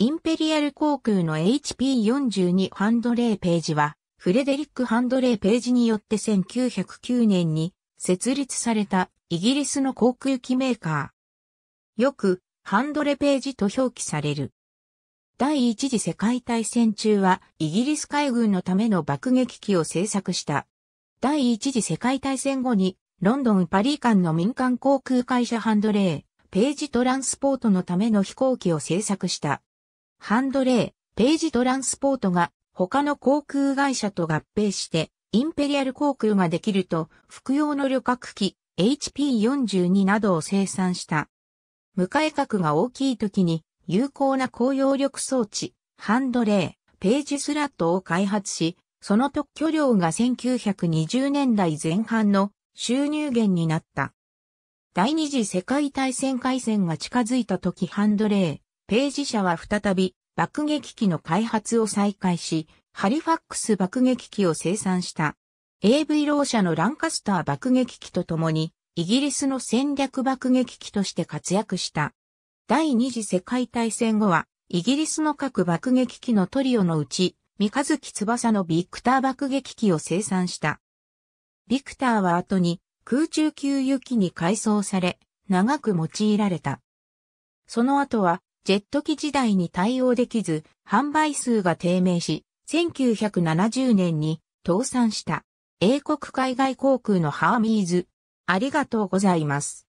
インペリアル航空の HP42 ハンドレーページは、フレデリック・ハンドレーページによって1909年に設立されたイギリスの航空機メーカー。よく、ハンドレページと表記される。第一次世界大戦中はイギリス海軍のための爆撃機を製作した。第一次世界大戦後にロンドン・パリ間の民間航空会社ハンドレー、ページトランスポートのための飛行機を製作した。ハンドレー、ページトランスポートが他の航空会社と合併してインペリアル航空ができると服用の旅客機 HP42 などを生産した。迎え角が大きい時に有効な高揚力装置、ハンドレー、ページスラットを開発し、その特許量が1920年代前半の収入源になった。第二次世界大戦開戦が近づいた時ハンドレー、ページ社は再び爆撃機の開発を再開し、ハリファックス爆撃機を生産した。AV ロー社のランカスター爆撃機とともに、イギリスの戦略爆撃機として活躍した。第二次世界大戦後は、イギリスの各爆撃機のトリオのうち、三日月翼のビクター爆撃機を生産した。ビクターは後に空中給油機に改装され、長く用いられた。その後はジェット機時代に対応できず、販売数が低迷し、1970年に倒産した。英国海外航空のハーミーズ。ありがとうございます。